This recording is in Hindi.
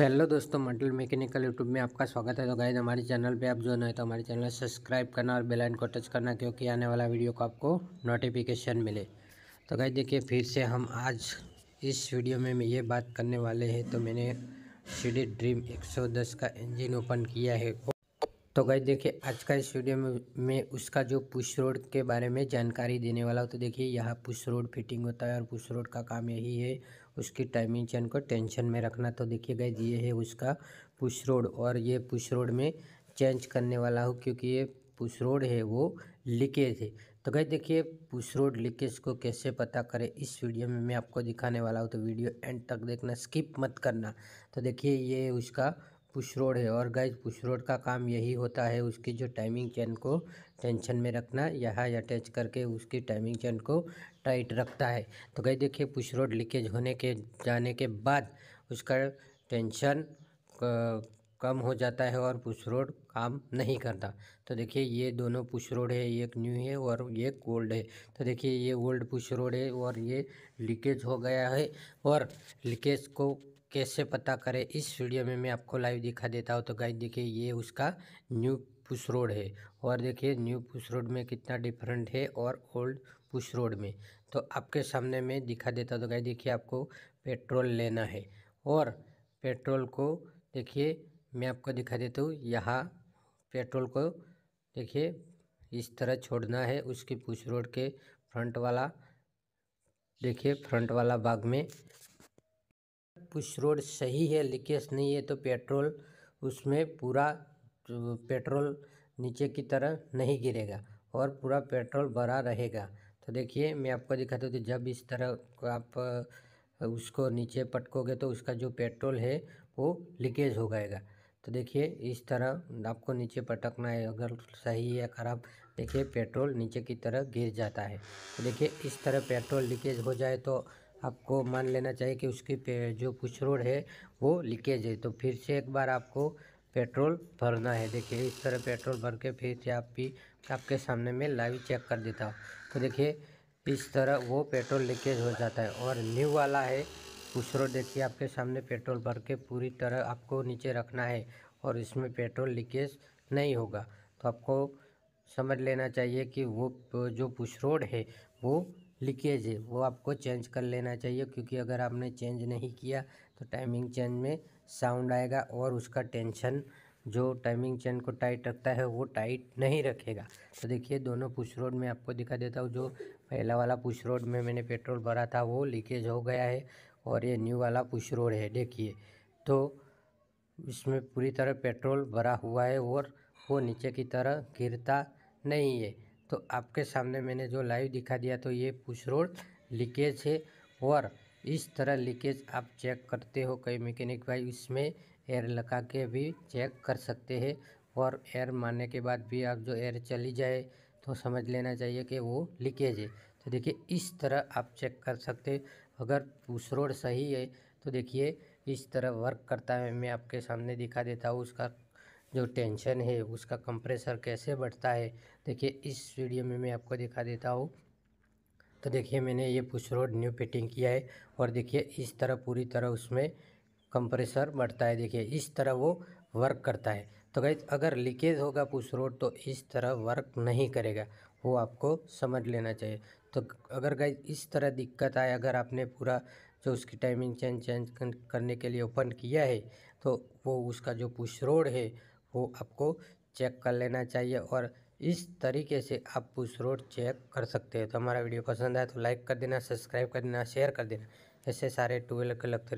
हेलो दोस्तों मंडल मैकेनिकल यूट्यूब में आपका स्वागत है तो गाइज हमारे चैनल पे आप जो नए तो हमारे चैनल सब्सक्राइब करना और बेल आइकन को टच करना क्योंकि आने वाला वीडियो को आपको नोटिफिकेशन मिले तो गाइज देखिए फिर से हम आज इस वीडियो में मैं ये बात करने वाले हैं तो मैंने सीडी ड्रीम दस का इंजिन ओपन किया है तो गाइज देखिए आज का इस वीडियो में मैं उसका जो पुश रोड के बारे में जानकारी देने वाला हूँ तो देखिए यहाँ पुश रोड फिटिंग होता है और पुश रोड का काम यही है उसकी टाइमिंग चैन को टेंशन में रखना तो देखिए गए ये है उसका पुश रोड और ये पुश रोड में चेंज करने वाला हूँ क्योंकि ये पुश रोड है वो लीकेज है तो गए देखिए पुश रोड लीकेज को कैसे पता करें इस वीडियो में मैं आपको दिखाने वाला हूँ तो वीडियो एंड तक देखना स्किप मत करना तो देखिए ये उसका पुश रोड है और गाइज पुश रोड का काम यही होता है उसकी जो टाइमिंग चेन को टेंशन में रखना यहाँ अटैच करके उसकी टाइमिंग चेन को टाइट रखता है तो गाइज देखिए पुश रोड लीकेज होने के जाने के बाद उसका टेंशन कम हो जाता है और पुश रोड काम नहीं करता तो देखिए ये दोनों पुश रोड है एक न्यू है और ये ओल्ड है तो देखिए ये ओल्ड पुश रोड है और ये लीकेज हो गया है और लीकेज को कैसे पता करें इस वीडियो में मैं आपको लाइव दिखा देता हूँ तो गाइस देखिए ये उसका न्यू पुश रोड है और देखिए न्यू पुश रोड में कितना डिफरेंट है और ओल्ड पुश रोड में तो आपके सामने मैं दिखा देता हूँ तो गाइस देखिए आपको पेट्रोल लेना है और पेट्रोल को देखिए मैं आपको दिखा देता हूँ यहाँ पेट्रोल को देखिए इस तरह छोड़ना है उसके पुश रोड के फ्रंट वाला देखिए फ्रंट वाला भाग में पुश रोड सही है लीकेज नहीं है तो पेट्रोल उसमें पूरा तो पेट्रोल नीचे की तरह नहीं गिरेगा और पूरा पेट्रोल भरा रहेगा तो देखिए मैं आपको दिखाता हूँ कि जब इस तरह आप उसको नीचे पटकोगे तो उसका जो पेट्रोल है वो लीकेज हो जाएगा तो देखिए इस तरह आपको नीचे पटकना है अगर सही है ख़राब देखिए पेट्रोल नीचे की तरह गिर जाता है तो देखिए इस तरह पेट्रोल लीकेज हो जाए तो आपको मान लेना चाहिए कि उसकी जो कुछ रोड है वो लीकेज है तो फिर से एक बार आपको पेट्रोल भरना है देखिए इस तरह पेट्रोल भर के फिर से आप भी आपके सामने में लाइव चेक कर देता हूँ तो देखिए इस तरह वो पेट्रोल लीकेज हो जाता है और न्यू वाला है कुछ रोड देखिए आपके सामने पेट्रोल भर के पूरी तरह आपको नीचे रखना है और इसमें पेट्रोल लीकेज नहीं होगा तो आपको समझ लेना चाहिए कि वो जो पुश रोड है वो लीकेज है वो आपको चेंज कर लेना चाहिए क्योंकि अगर आपने चेंज नहीं किया तो टाइमिंग चेंज में साउंड आएगा और उसका टेंशन जो टाइमिंग चेन को टाइट रखता है वो टाइट नहीं रखेगा तो देखिए दोनों पुश रोड में आपको दिखा देता हूँ जो पहला वाला पुश रोड में मैंने पेट्रोल भरा था वो लीकेज हो गया है और ये न्यू वाला पुश रोड है देखिए तो इसमें पूरी तरह पेट्रोल भरा हुआ है और वो नीचे की तरह गिरता नहीं है तो आपके सामने मैंने जो लाइव दिखा दिया तो ये पुश रोड लीकेज है और इस तरह लीकेज आप चेक करते हो कई मैकेनिक भाई इसमें एयर लगा के भी चेक कर सकते हैं और एयर मारने के बाद भी आप जो एयर चली जाए तो समझ लेना चाहिए कि वो लीकेज है तो देखिए इस तरह आप चेक कर सकते अगर पुश रोड सही है तो देखिए इस तरह वर्क करता है मैं आपके सामने दिखा देता हूँ उसका जो टेंशन है उसका कंप्रेसर कैसे बढ़ता है देखिए इस वीडियो में मैं आपको दिखा देता हूँ तो देखिए मैंने ये पुश रोड न्यू फिटिंग किया है और देखिए इस तरह पूरी तरह उसमें कंप्रेसर बढ़ता है देखिए इस तरह वो वर्क करता है तो गई अगर लीकेज होगा पुश रोड तो इस तरह वर्क नहीं करेगा वो आपको समझ लेना चाहिए तो अगर गई इस तरह दिक्कत आए अगर आपने पूरा जो उसकी टाइमिंग चेंज चेंज करने के लिए ओपन किया है तो वो उसका जो पुश रोड है वो आपको चेक कर लेना चाहिए और इस तरीके से आप पुश रोड चेक कर सकते हैं तो हमारा वीडियो पसंद आए तो लाइक कर देना सब्सक्राइब कर देना शेयर कर देना ऐसे सारे टू के लगते